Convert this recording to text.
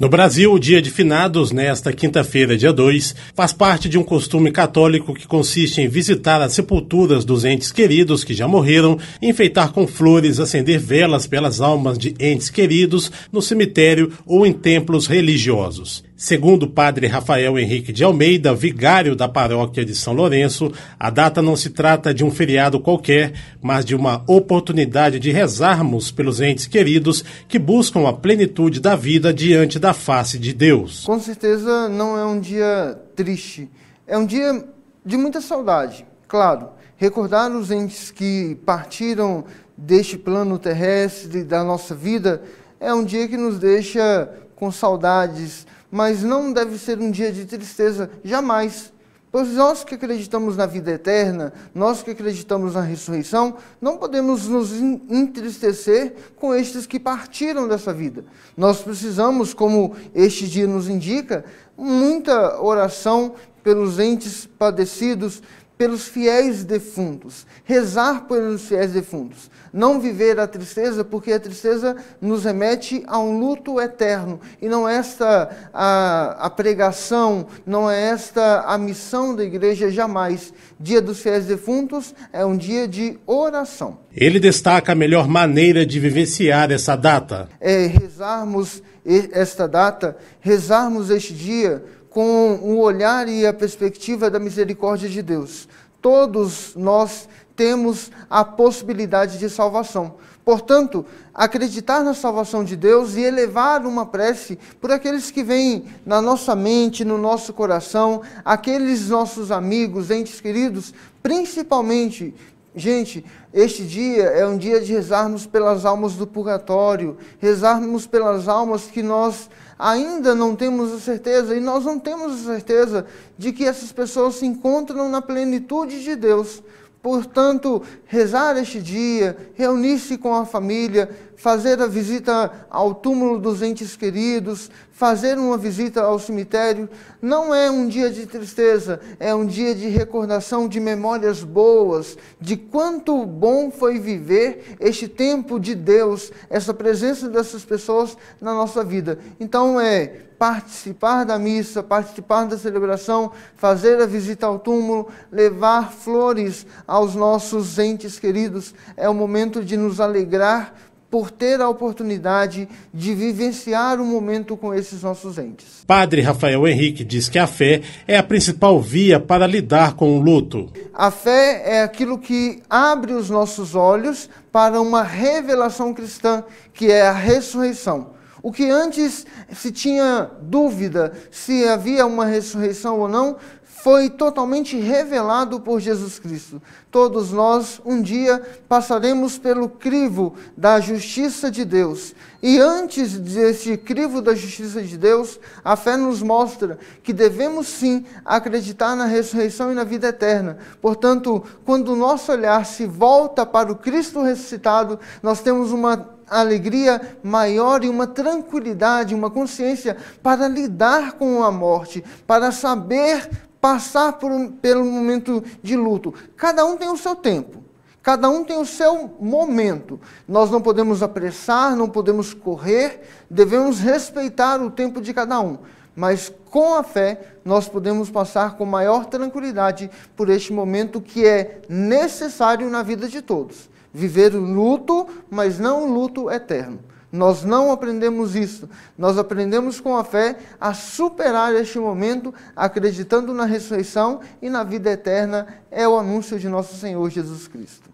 No Brasil, o Dia de Finados, nesta quinta-feira, dia 2, faz parte de um costume católico que consiste em visitar as sepulturas dos entes queridos que já morreram, enfeitar com flores, acender velas pelas almas de entes queridos no cemitério ou em templos religiosos. Segundo o padre Rafael Henrique de Almeida, vigário da paróquia de São Lourenço, a data não se trata de um feriado qualquer, mas de uma oportunidade de rezarmos pelos entes queridos que buscam a plenitude da vida diante da face de Deus. Com certeza não é um dia triste, é um dia de muita saudade, claro. Recordar os entes que partiram deste plano terrestre, da nossa vida, é um dia que nos deixa com saudades mas não deve ser um dia de tristeza, jamais. Pois nós que acreditamos na vida eterna, nós que acreditamos na ressurreição, não podemos nos entristecer com estes que partiram dessa vida. Nós precisamos, como este dia nos indica, muita oração pelos entes padecidos, pelos fiéis defuntos, rezar pelos fiéis defuntos, não viver a tristeza, porque a tristeza nos remete a um luto eterno, e não é esta a, a pregação, não é esta a missão da igreja jamais. Dia dos fiéis defuntos é um dia de oração. Ele destaca a melhor maneira de vivenciar essa data. É rezarmos esta data, rezarmos este dia com o olhar e a perspectiva da misericórdia de Deus. Todos nós temos a possibilidade de salvação. Portanto, acreditar na salvação de Deus e elevar uma prece por aqueles que vêm na nossa mente, no nosso coração, aqueles nossos amigos, entes queridos, principalmente Gente, este dia é um dia de rezarmos pelas almas do purgatório, rezarmos pelas almas que nós ainda não temos a certeza, e nós não temos a certeza de que essas pessoas se encontram na plenitude de Deus. Portanto, rezar este dia, reunir-se com a família, fazer a visita ao túmulo dos entes queridos, fazer uma visita ao cemitério, não é um dia de tristeza, é um dia de recordação de memórias boas, de quanto bom foi viver este tempo de Deus, essa presença dessas pessoas na nossa vida. Então, é participar da missa, participar da celebração, fazer a visita ao túmulo, levar flores aos nossos entes queridos, é o momento de nos alegrar por ter a oportunidade de vivenciar o um momento com esses nossos entes. Padre Rafael Henrique diz que a fé é a principal via para lidar com o luto. A fé é aquilo que abre os nossos olhos para uma revelação cristã, que é a ressurreição o que antes se tinha dúvida se havia uma ressurreição ou não, foi totalmente revelado por Jesus Cristo. Todos nós, um dia, passaremos pelo crivo da justiça de Deus. E antes desse crivo da justiça de Deus, a fé nos mostra que devemos sim acreditar na ressurreição e na vida eterna. Portanto, quando o nosso olhar se volta para o Cristo ressuscitado, nós temos uma alegria maior e uma tranquilidade, uma consciência para lidar com a morte, para saber passar por, pelo momento de luto. Cada um tem o seu tempo. Cada um tem o seu momento. Nós não podemos apressar, não podemos correr, devemos respeitar o tempo de cada um mas com a fé nós podemos passar com maior tranquilidade por este momento que é necessário na vida de todos. Viver o luto, mas não o luto eterno. Nós não aprendemos isso. Nós aprendemos com a fé a superar este momento, acreditando na ressurreição e na vida eterna, é o anúncio de nosso Senhor Jesus Cristo.